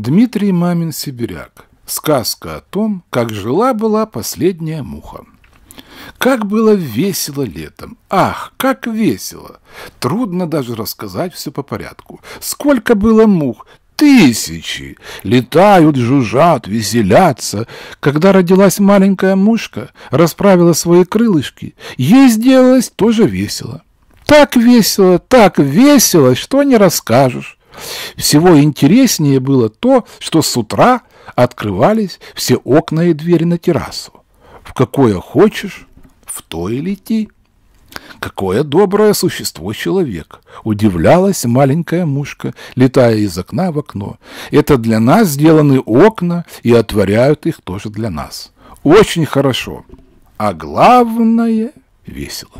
Дмитрий Мамин «Сибиряк». Сказка о том, как жила-была последняя муха. Как было весело летом! Ах, как весело! Трудно даже рассказать все по порядку. Сколько было мух! Тысячи! Летают, жужжат, веселятся. Когда родилась маленькая мушка, расправила свои крылышки, ей сделалось тоже весело. Так весело, так весело, что не расскажешь. Всего интереснее было то, что с утра открывались все окна и двери на террасу. В какое хочешь, в то и лети. Какое доброе существо человек! Удивлялась маленькая мушка, летая из окна в окно. Это для нас сделаны окна, и отворяют их тоже для нас. Очень хорошо. А главное — весело.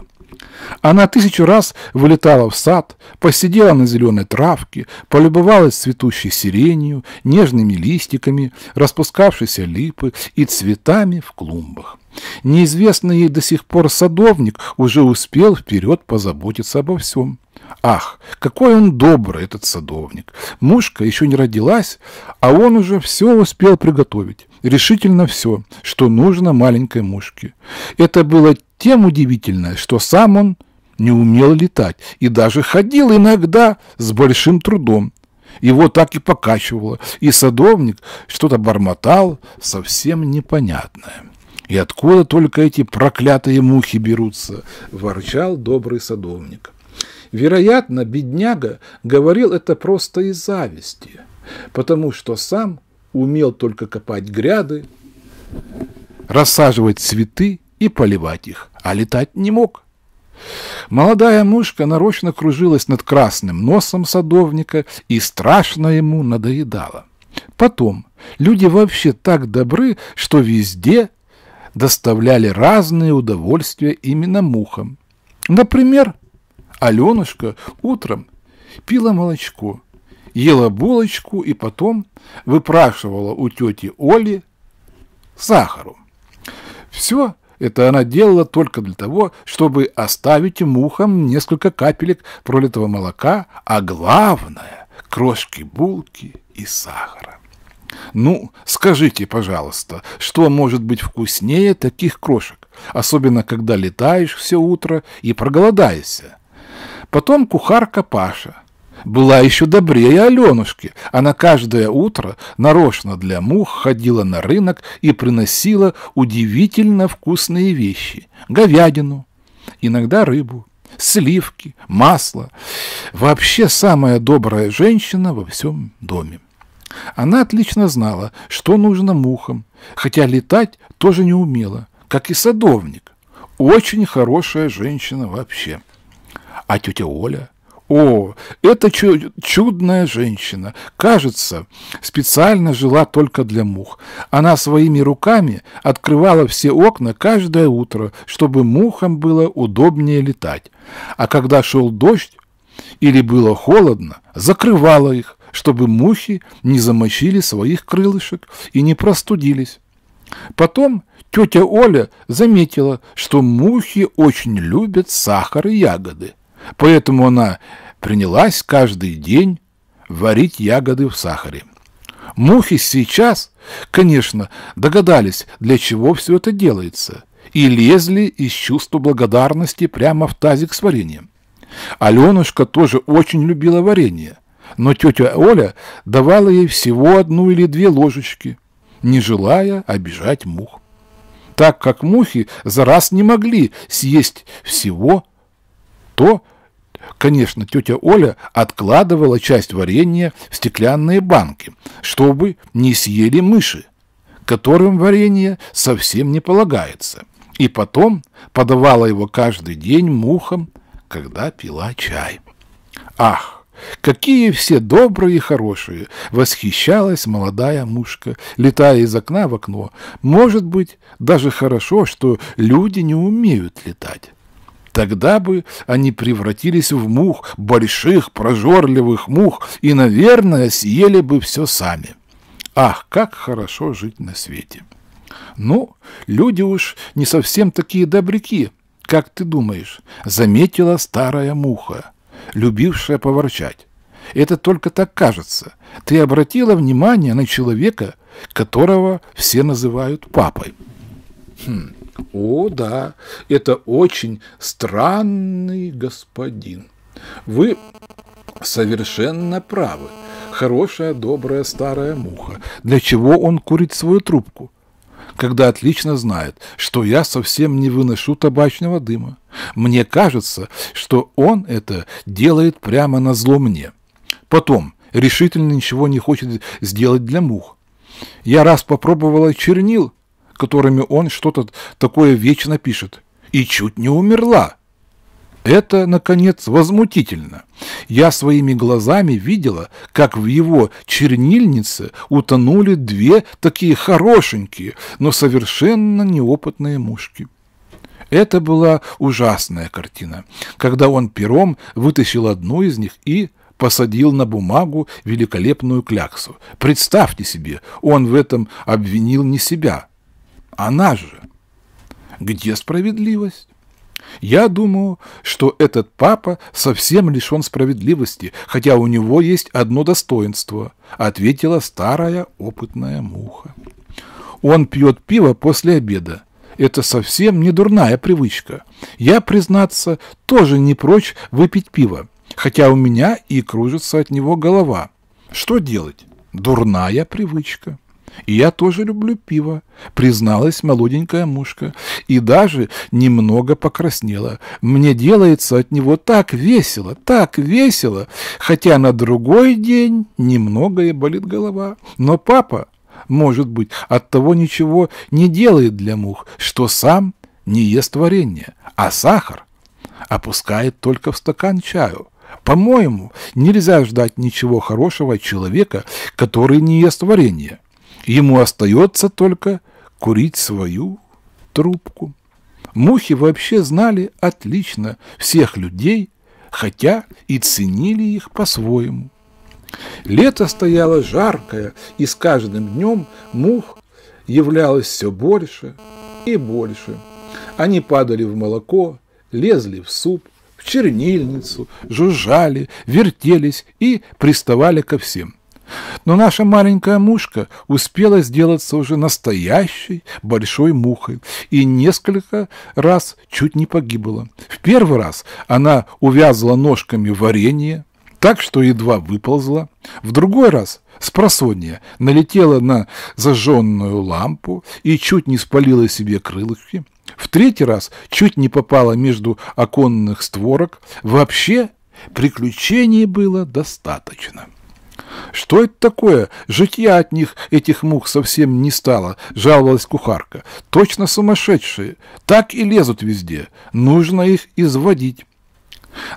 Она тысячу раз вылетала в сад, посидела на зеленой травке, полюбовалась цветущей сиренью, нежными листиками, распускавшейся липы и цветами в клумбах. Неизвестный ей до сих пор садовник уже успел вперед позаботиться обо всем. Ах, какой он добрый, этот садовник! Мушка еще не родилась, а он уже все успел приготовить решительно все, что нужно маленькой мушке. Это было тем удивительно, что сам он не умел летать и даже ходил иногда с большим трудом. Его так и покачивало, и садовник что-то бормотал совсем непонятное. «И откуда только эти проклятые мухи берутся?» – ворчал добрый садовник. Вероятно, бедняга говорил это просто из зависти, потому что сам – умел только копать гряды, рассаживать цветы и поливать их, а летать не мог. Молодая мышка нарочно кружилась над красным носом садовника и страшно ему надоедала. Потом люди вообще так добры, что везде доставляли разные удовольствия именно мухам. Например, Аленушка утром пила молочко – ела булочку и потом выпрашивала у тети Оли сахару. Все это она делала только для того, чтобы оставить мухам несколько капелек пролитого молока, а главное – крошки булки и сахара. Ну, скажите, пожалуйста, что может быть вкуснее таких крошек, особенно когда летаешь все утро и проголодаешься? Потом кухарка Паша – была еще добрее Аленушки. Она каждое утро нарочно для мух ходила на рынок и приносила удивительно вкусные вещи. Говядину, иногда рыбу, сливки, масло. Вообще самая добрая женщина во всем доме. Она отлично знала, что нужно мухам, хотя летать тоже не умела, как и садовник. Очень хорошая женщина вообще. А тетя Оля – о, это чудная женщина. Кажется, специально жила только для мух. Она своими руками открывала все окна каждое утро, чтобы мухам было удобнее летать. А когда шел дождь или было холодно, закрывала их, чтобы мухи не замочили своих крылышек и не простудились. Потом тетя Оля заметила, что мухи очень любят сахар и ягоды. Поэтому она принялась каждый день варить ягоды в сахаре. Мухи сейчас, конечно, догадались, для чего все это делается, и лезли из чувства благодарности прямо в тазик с вареньем. Аленушка тоже очень любила варенье, но тетя Оля давала ей всего одну или две ложечки, не желая обижать мух, так как мухи за раз не могли съесть всего то, конечно, тетя Оля откладывала часть варенья в стеклянные банки, чтобы не съели мыши, которым варенье совсем не полагается, и потом подавала его каждый день мухам, когда пила чай. Ах, какие все добрые и хорошие! Восхищалась молодая мушка, летая из окна в окно. Может быть, даже хорошо, что люди не умеют летать. Тогда бы они превратились в мух, больших прожорливых мух, и, наверное, съели бы все сами. Ах, как хорошо жить на свете! Ну, люди уж не совсем такие добряки, как ты думаешь, заметила старая муха, любившая поворчать. Это только так кажется. Ты обратила внимание на человека, которого все называют папой. Хм. О, да, это очень странный господин. Вы совершенно правы. Хорошая, добрая, старая муха. Для чего он курит свою трубку? когда отлично знает, что я совсем не выношу табачного дыма. Мне кажется, что он это делает прямо на зло мне. Потом решительно ничего не хочет сделать для мух. Я раз попробовала чернил, которыми он что-то такое вечно пишет. И чуть не умерла. Это, наконец, возмутительно. Я своими глазами видела, как в его чернильнице утонули две такие хорошенькие, но совершенно неопытные мушки. Это была ужасная картина, когда он пером вытащил одну из них и посадил на бумагу великолепную кляксу. Представьте себе, он в этом обвинил не себя, она же. Где справедливость? Я думаю, что этот папа совсем лишен справедливости, хотя у него есть одно достоинство, ответила старая опытная муха. Он пьет пиво после обеда. Это совсем не дурная привычка. Я, признаться, тоже не прочь выпить пиво, хотя у меня и кружится от него голова. Что делать? Дурная привычка. И я тоже люблю пиво, призналась молоденькая мушка. И даже немного покраснела. Мне делается от него так весело, так весело, хотя на другой день немного и болит голова. Но папа, может быть, от того ничего не делает для мух, что сам не ест варенье, а сахар опускает только в стакан чаю. По-моему, нельзя ждать ничего хорошего от человека, который не ест варенье. Ему остается только курить свою трубку. Мухи вообще знали отлично всех людей, хотя и ценили их по-своему. Лето стояло жаркое, и с каждым днем мух являлось все больше и больше. Они падали в молоко, лезли в суп, в чернильницу, жужжали, вертелись и приставали ко всем. Но наша маленькая мушка успела сделаться уже настоящей большой мухой и несколько раз чуть не погибла. В первый раз она увязла ножками варенье, так что едва выползла. В другой раз спросонья налетела на зажженную лампу и чуть не спалила себе крылышки. В третий раз чуть не попала между оконных створок. Вообще приключений было достаточно. «Что это такое? Житья от них, этих мух, совсем не стало», — жаловалась кухарка. «Точно сумасшедшие. Так и лезут везде. Нужно их изводить».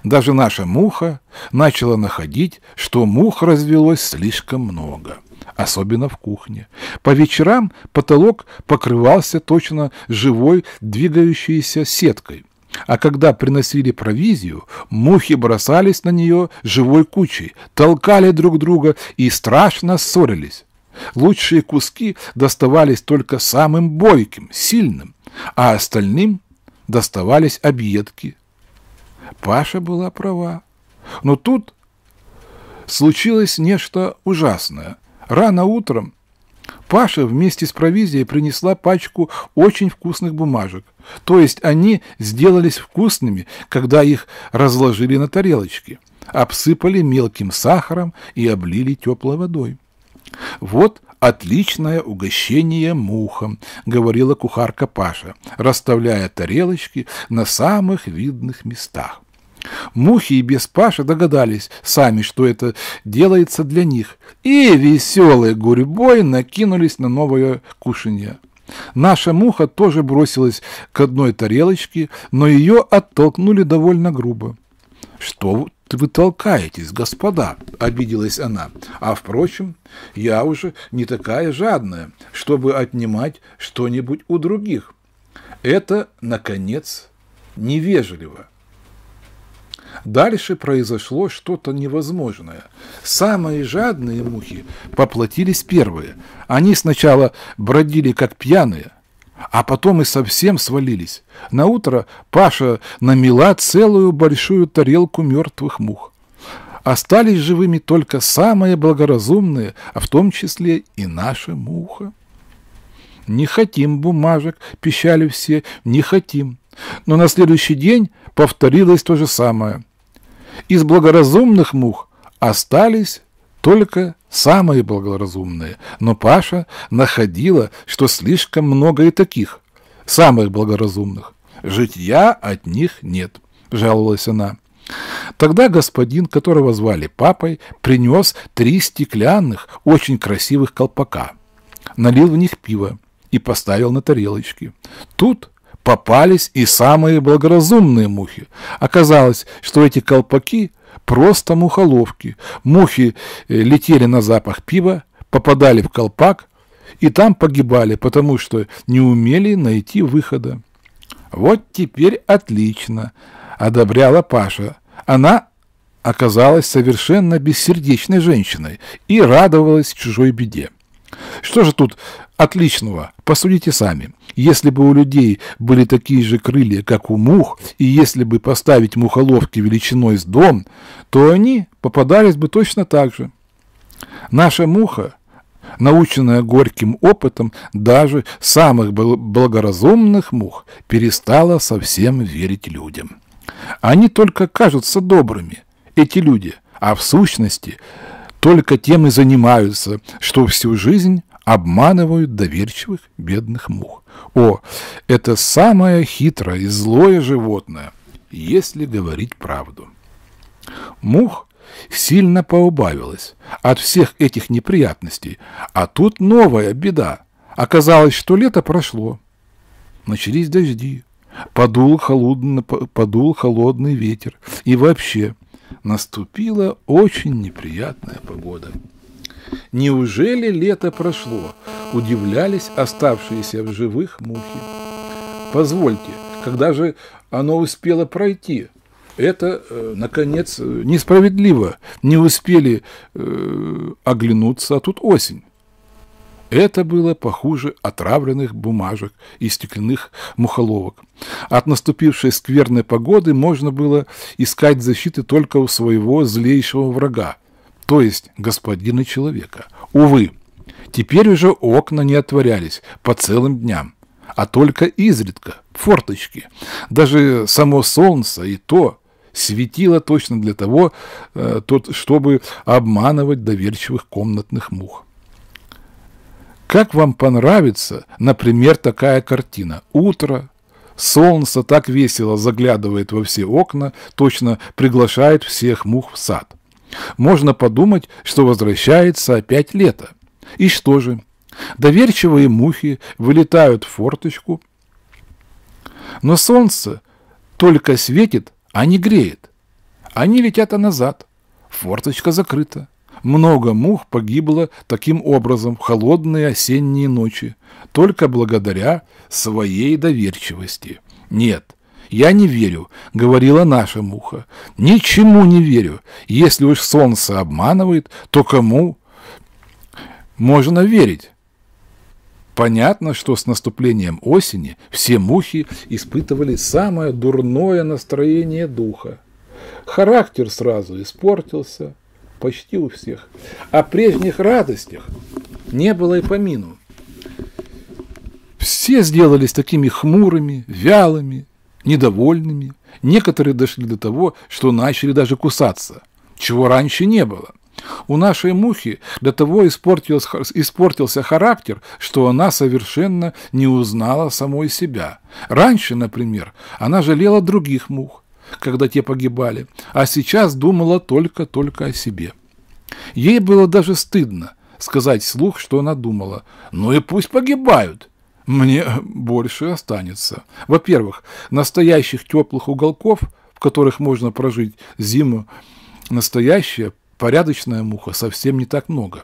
Даже наша муха начала находить, что мух развелось слишком много, особенно в кухне. По вечерам потолок покрывался точно живой двигающейся сеткой. А когда приносили провизию, мухи бросались на нее живой кучей, толкали друг друга и страшно ссорились. Лучшие куски доставались только самым бойким, сильным, а остальным доставались объедки. Паша была права. Но тут случилось нечто ужасное. Рано утром Паша вместе с провизией принесла пачку очень вкусных бумажек. То есть они сделались вкусными, когда их разложили на тарелочке, обсыпали мелким сахаром и облили теплой водой. «Вот отличное угощение мухам», — говорила кухарка Паша, расставляя тарелочки на самых видных местах. Мухи и без Паши догадались сами, что это делается для них, и веселые гурьбой накинулись на новое кушанье. Наша муха тоже бросилась к одной тарелочке, но ее оттолкнули довольно грубо. «Что вы толкаетесь, господа?» – обиделась она. «А, впрочем, я уже не такая жадная, чтобы отнимать что-нибудь у других. Это, наконец, невежливо». Дальше произошло что-то невозможное. Самые жадные мухи поплатились первые. Они сначала бродили как пьяные, а потом и совсем свалились. На утро Паша намела целую большую тарелку мертвых мух. Остались живыми только самые благоразумные, а в том числе и наша муха. «Не хотим бумажек», – пищали все, – «не хотим». Но на следующий день повторилось то же самое. Из благоразумных мух остались только самые благоразумные, но Паша находила, что слишком много и таких, самых благоразумных. Житья от них нет, жаловалась она. Тогда господин, которого звали папой, принес три стеклянных, очень красивых колпака, налил в них пиво и поставил на тарелочки. Тут попались и самые благоразумные мухи. Оказалось, что эти колпаки – просто мухоловки. Мухи э, летели на запах пива, попадали в колпак и там погибали, потому что не умели найти выхода. «Вот теперь отлично», – одобряла Паша. Она оказалась совершенно бессердечной женщиной и радовалась чужой беде. Что же тут отличного? Посудите сами. Если бы у людей были такие же крылья, как у мух, и если бы поставить мухоловки величиной с дом, то они попадались бы точно так же. Наша муха, наученная горьким опытом, даже самых благоразумных мух, перестала совсем верить людям. Они только кажутся добрыми, эти люди, а в сущности только тем и занимаются, что всю жизнь обманывают доверчивых бедных мух. О, это самое хитрое и злое животное, если говорить правду. Мух сильно поубавилась от всех этих неприятностей, а тут новая беда. Оказалось, что лето прошло. Начались дожди, подул холодный, подул холодный ветер, и вообще наступила очень неприятная погода. Неужели лето прошло? Удивлялись оставшиеся в живых мухи. Позвольте, когда же оно успело пройти? Это, э, наконец, э, несправедливо. Не успели э, оглянуться, а тут осень. Это было похуже отравленных бумажек и стеклянных мухоловок. От наступившей скверной погоды можно было искать защиты только у своего злейшего врага то есть господина человека. Увы, теперь уже окна не отворялись по целым дням, а только изредка, форточки. Даже само солнце и то светило точно для того, э, тот, чтобы обманывать доверчивых комнатных мух. Как вам понравится, например, такая картина? Утро, солнце так весело заглядывает во все окна, точно приглашает всех мух в сад – можно подумать, что возвращается опять лето. И что же? Доверчивые мухи вылетают в форточку, но солнце только светит, а не греет. Они летят а назад. Форточка закрыта. Много мух погибло таким образом в холодные осенние ночи, только благодаря своей доверчивости. Нет, «Я не верю», — говорила наша муха. «Ничему не верю. Если уж солнце обманывает, то кому можно верить?» Понятно, что с наступлением осени все мухи испытывали самое дурное настроение духа. Характер сразу испортился почти у всех. О прежних радостях не было и помину. Все сделались такими хмурыми, вялыми, недовольными. Некоторые дошли до того, что начали даже кусаться, чего раньше не было. У нашей мухи до того испортился, испортился характер, что она совершенно не узнала самой себя. Раньше, например, она жалела других мух, когда те погибали, а сейчас думала только-только о себе. Ей было даже стыдно сказать слух, что она думала. «Ну и пусть погибают!» мне больше останется. Во-первых, настоящих теплых уголков, в которых можно прожить зиму, настоящая порядочная муха совсем не так много.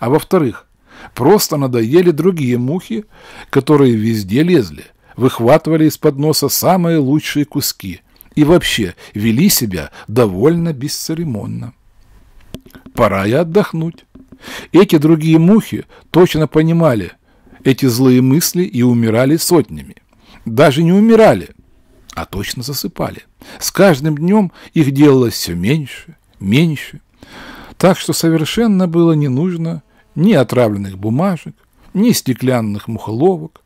А во-вторых, просто надоели другие мухи, которые везде лезли, выхватывали из-под носа самые лучшие куски и вообще вели себя довольно бесцеремонно. Пора и отдохнуть. Эти другие мухи точно понимали – эти злые мысли и умирали сотнями. Даже не умирали, а точно засыпали. С каждым днем их делалось все меньше, меньше. Так что совершенно было не нужно ни отравленных бумажек, ни стеклянных мухоловок.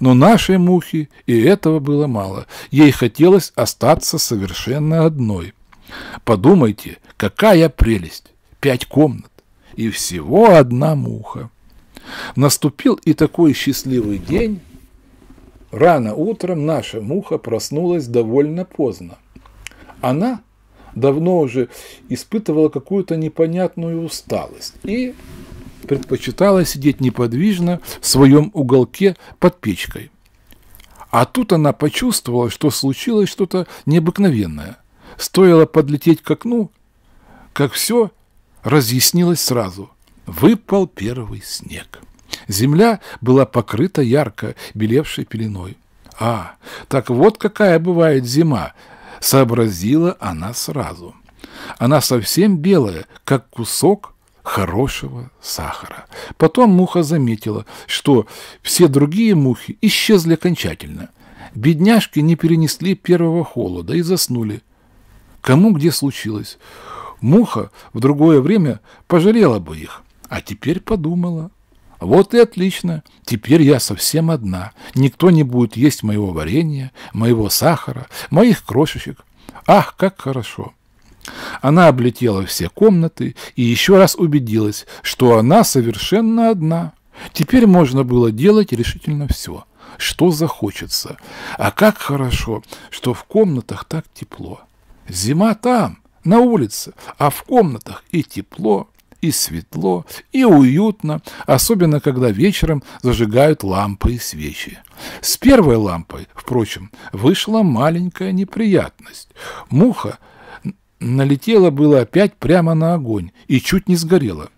Но нашей мухе и этого было мало. Ей хотелось остаться совершенно одной. Подумайте, какая прелесть! Пять комнат и всего одна муха. Наступил и такой счастливый день. Рано утром наша муха проснулась довольно поздно. Она давно уже испытывала какую-то непонятную усталость и предпочитала сидеть неподвижно в своем уголке под печкой. А тут она почувствовала, что случилось что-то необыкновенное. Стоило подлететь к окну, как все разъяснилось сразу – Выпал первый снег. Земля была покрыта ярко белевшей пеленой. А, так вот какая бывает зима, сообразила она сразу. Она совсем белая, как кусок хорошего сахара. Потом муха заметила, что все другие мухи исчезли окончательно. Бедняжки не перенесли первого холода и заснули. Кому где случилось? Муха в другое время пожалела бы их. А теперь подумала. Вот и отлично. Теперь я совсем одна. Никто не будет есть моего варенья, моего сахара, моих крошечек. Ах, как хорошо. Она облетела все комнаты и еще раз убедилась, что она совершенно одна. Теперь можно было делать решительно все, что захочется. А как хорошо, что в комнатах так тепло. Зима там, на улице, а в комнатах и тепло и светло, и уютно, особенно когда вечером зажигают лампы и свечи. С первой лампой, впрочем, вышла маленькая неприятность. Муха налетела было опять прямо на огонь и чуть не сгорела.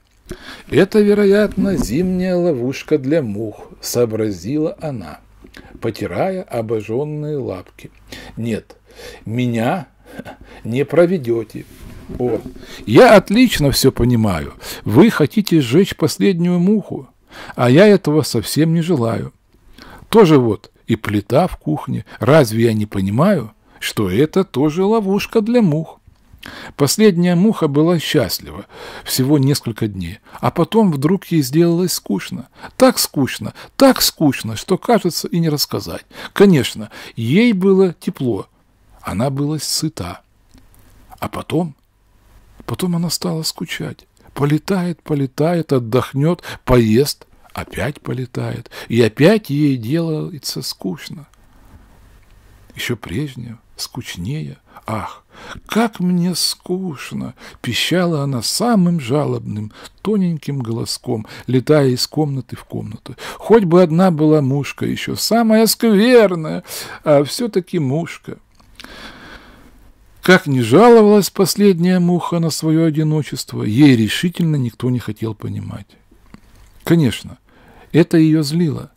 «Это, вероятно, зимняя ловушка для мух», — сообразила она, потирая обожженные лапки. «Нет, меня не проведете. О, я отлично все понимаю. Вы хотите сжечь последнюю муху, а я этого совсем не желаю. Тоже вот и плита в кухне. Разве я не понимаю, что это тоже ловушка для мух? Последняя муха была счастлива всего несколько дней, а потом вдруг ей сделалось скучно. Так скучно, так скучно, что кажется и не рассказать. Конечно, ей было тепло, она была сыта. А потом Потом она стала скучать. Полетает, полетает, отдохнет, поест, опять полетает. И опять ей делается скучно. Еще прежнее, скучнее. Ах, как мне скучно! Пищала она самым жалобным, тоненьким голоском, летая из комнаты в комнату. Хоть бы одна была мушка еще, самая скверная, а все-таки мушка — как ни жаловалась последняя муха на свое одиночество, ей решительно никто не хотел понимать. Конечно, это ее злило.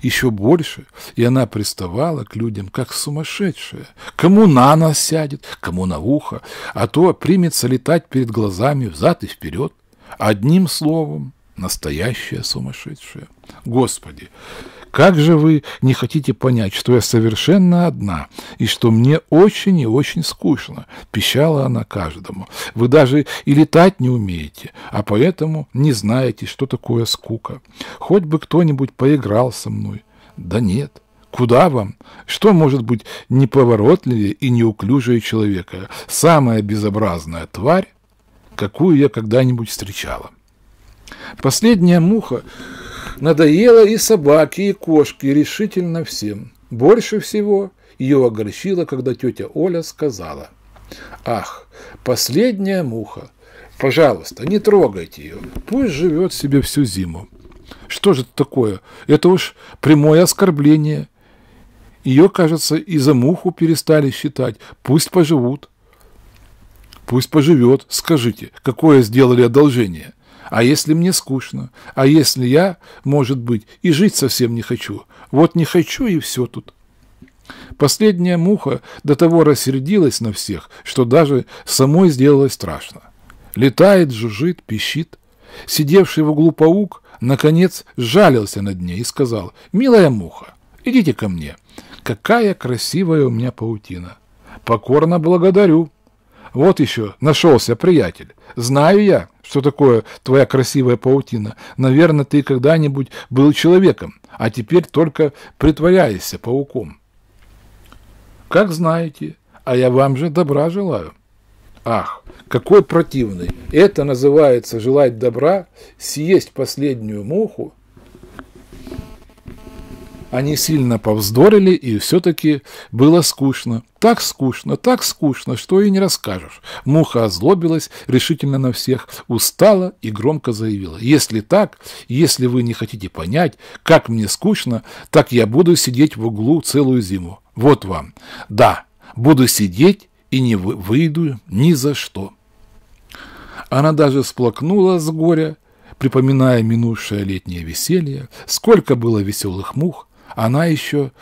Еще больше, и она приставала к людям, как сумасшедшая. Кому на нас сядет, кому на ухо, а то примется летать перед глазами взад и вперед. Одним словом, настоящая сумасшедшая. Господи, как же вы не хотите понять, что я совершенно одна и что мне очень и очень скучно?» — пищала она каждому. «Вы даже и летать не умеете, а поэтому не знаете, что такое скука. Хоть бы кто-нибудь поиграл со мной. Да нет». Куда вам? Что может быть неповоротливее и неуклюжее человека? Самая безобразная тварь, какую я когда-нибудь встречала. Последняя муха Надоело и собаке, и кошке, решительно всем. Больше всего ее огорчило, когда тетя Оля сказала. «Ах, последняя муха! Пожалуйста, не трогайте ее, пусть живет себе всю зиму». Что же это такое? Это уж прямое оскорбление. Ее, кажется, и за муху перестали считать. Пусть поживут. Пусть поживет. Скажите, какое сделали одолжение? А если мне скучно? А если я, может быть, и жить совсем не хочу? Вот не хочу, и все тут». Последняя муха до того рассердилась на всех, что даже самой сделалось страшно. Летает, жужжит, пищит. Сидевший в углу паук, наконец, жалился над ней и сказал, «Милая муха, идите ко мне. Какая красивая у меня паутина! Покорно благодарю! Вот еще нашелся приятель. Знаю я, что такое твоя красивая паутина? Наверное, ты когда-нибудь был человеком, а теперь только притворяешься пауком. Как знаете, а я вам же добра желаю. Ах, какой противный! Это называется желать добра, съесть последнюю муху они сильно повздорили, и все-таки было скучно. Так скучно, так скучно, что и не расскажешь. Муха озлобилась решительно на всех, устала и громко заявила. Если так, если вы не хотите понять, как мне скучно, так я буду сидеть в углу целую зиму. Вот вам. Да, буду сидеть и не выйду ни за что. Она даже сплакнула с горя, припоминая минувшее летнее веселье, сколько было веселых мух, она еще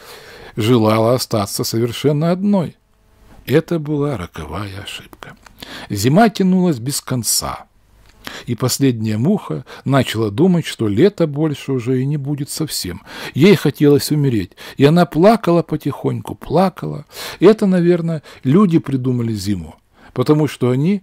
желала остаться совершенно одной. Это была роковая ошибка. Зима тянулась без конца. И последняя муха начала думать, что лета больше уже и не будет совсем. Ей хотелось умереть. И она плакала потихоньку, плакала. Это, наверное, люди придумали зиму. Потому что они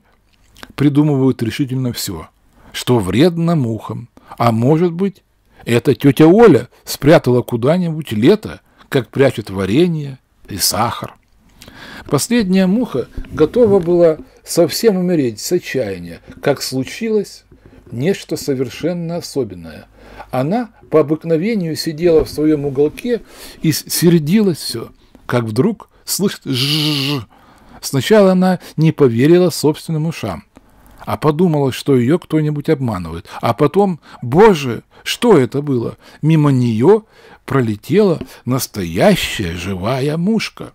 придумывают решительно все, что вредно мухам, а может быть это тетя Оля спрятала куда-нибудь лето, как прячут варенье и сахар. Последняя муха готова была совсем умереть с отчаяния, как случилось нечто совершенно особенное. Она по обыкновению сидела в своем уголке и сердилась все, как вдруг слышит «жжж». Сначала она не поверила собственным ушам – а подумала, что ее кто-нибудь обманывает. А потом, боже, что это было? Мимо нее пролетела настоящая живая мушка,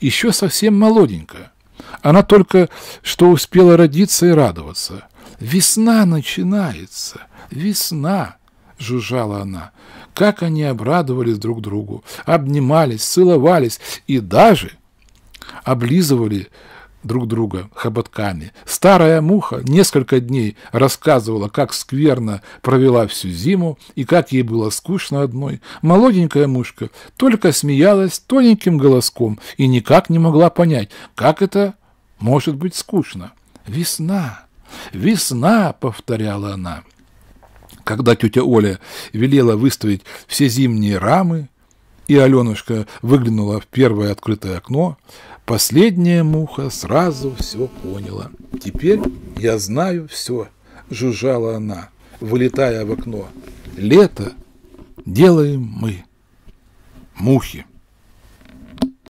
еще совсем молоденькая. Она только что успела родиться и радоваться. «Весна начинается! Весна!» — жужжала она. Как они обрадовались друг другу, обнимались, целовались и даже облизывали друг друга хоботками. Старая муха несколько дней рассказывала, как скверно провела всю зиму и как ей было скучно одной. Молоденькая мушка только смеялась тоненьким голоском и никак не могла понять, как это может быть скучно. «Весна! Весна!» — повторяла она. Когда тетя Оля велела выставить все зимние рамы, и Аленушка выглянула в первое открытое окно, Последняя муха сразу все поняла. «Теперь я знаю все», – жужжала она, вылетая в окно. «Лето делаем мы, мухи».